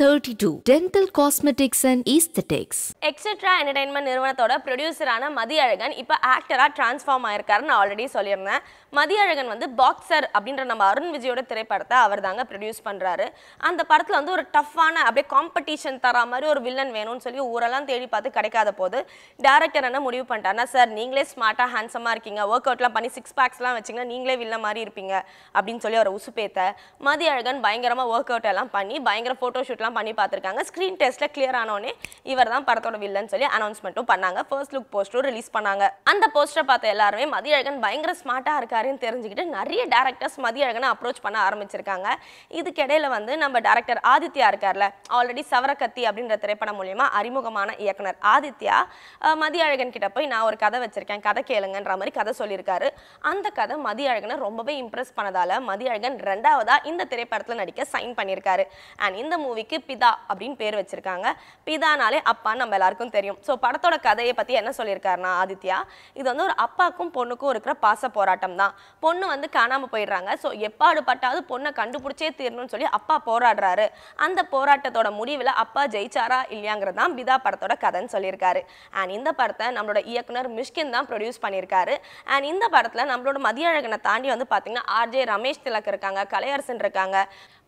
thirty two dental cosmetics and aesthetics etcetera entertainment நிறுவனத்தோட ப்ரொடியூசரான மதியழகன் இப்போ ஆக்டராக டிரான்ஸ்ஃபார்ம் ஆயிருக்காருன்னு ஆல்ரெடி சொல்லியிருந்தேன் மதியழகன் வந்து பாக்ஸர் அப்படின்ற நம்ம அருண் விஜயோட திரைப்படத்தை அவர் தாங்க ப்ரொடியூஸ் பண்ணுறாரு அந்த படத்தில் வந்து ஒரு டஃப்பான அப்படியே காம்படிஷன் தர மாதிரி ஒரு வில்லன் வேணும்னு சொல்லி ஊரெல்லாம் தேடி பார்த்து கிடைக்காத போது டேரக்டர் என்ன முடிவு பண்ணிட்டாருன்னா சார் நீங்களே ஸ்மார்ட்டாக ஹேண்ட்ஸமாக இருக்கீங்க ஒர்க் அவுட்லாம் பண்ணி சிக்ஸ் பேக்ஸ்லாம் வச்சிங்கன்னா நீங்களே வில்ல மாதிரி இருப்பீங்க அப்படின்னு சொல்லி அவர் உசுப்பேத்த அழகன் பயங்கரமாக ஒர்க் அவுட் எல்லாம் பண்ணி பயங்கர ஃபோட்டோ ஷூட்லாம் எல்லாம் பண்ணி பார்த்துருக்காங்க ஸ்க்ரீன் டெஸ்ட்டில் கிளியர் ஆனோடனே இவர் தான் படத்தோட வில்லன்னு சொல்லி அனௌன்ஸ்மெண்ட்டும் பண்ணாங்க ஃபர்ஸ்ட் லுக் போஸ்ட்டும் ரிலீஸ் பண்ணாங்க அந்த போஸ்டரை பார்த்த எல்லாருமே மதியழகன் பயங்கர ஸ்மார்ட்டாக இருக்காருன்னு தெரிஞ்சுக்கிட்டு நிறைய டேரக்டர்ஸ் மதியழகனை அப்ரோச் பண்ண ஆரம்பிச்சிருக்காங்க இதுக்கிடையில் வந்து நம்ம டேரக்டர் ஆதித்யா இருக்கார்ல ஆல்ரெடி சவரக்கத்தி அப்படின்ற திரைப்படம் மூலயமா அறிமுகமான இயக்குனர் ஆதித்யா மதியழகன் கிட்ட போய் நான் ஒரு கதை வச்சிருக்கேன் கதை கேளுங்கன்ற மாதிரி கதை சொல்லியிருக்காரு அந்த கதை மதியழகனை ரொம்பவே இம்ப்ரெஸ் பண்ணதால மதியழகன் ரெண்டாவதாக இந்த திரைப்படத்தில் நடிக்க சைன் பண்ணியிருக்காரு அண்ட் இந்த மூவிக்கு பிதா அப்படின்னு பேர் வச்சிருக்காங்க பிதானாலே அப்பான்னு நம்ம எல்லாருக்கும் தெரியும் ஸோ படத்தோட கதையை பத்தி என்ன சொல்லியிருக்காருனா ஆதித்யா இது வந்து ஒரு அப்பாக்கும் பொண்ணுக்கும் இருக்கிற பாச போராட்டம் தான் பொண்ணு வந்து காணாமல் போயிடுறாங்க ஸோ பட்டாவது பொண்ணை கண்டுபிடிச்சே தீரணும்னு சொல்லி அப்பா போராடுறாரு அந்த போராட்டத்தோட முடிவில் அப்பா ஜெயிச்சாரா இல்லையாங்கிறது தான் பிதா படத்தோட கதைன்னு சொல்லியிருக்காரு அண்ட் இந்த படத்தை நம்மளோட இயக்குனர் மிஷ்கின் தான் ப்ரொடியூஸ் பண்ணியிருக்காரு அண்ட் இந்த படத்தில் நம்மளோட மதிய அழகனை தாண்டி வந்து பார்த்தீங்கன்னா ஆர்ஜே ரமேஷ் திலக் இருக்காங்க கலையரசன் இருக்காங்க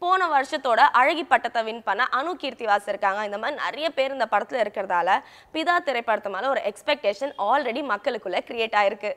போன வருஷத்தோட அழகி பட்டத்தை வின் பண்ண அனு அனு கீர்த்திவாஸ் இருக்காங்க இந்த மாதிரி நிறைய பேர் இந்த படத்தில் இருக்கிறதால பிதா திரைப்படத்து மேலே ஒரு எக்ஸ்பெக்டேஷன் ஆல்ரெடி மக்களுக்குள்ளே கிரியேட் ஆயிருக்கு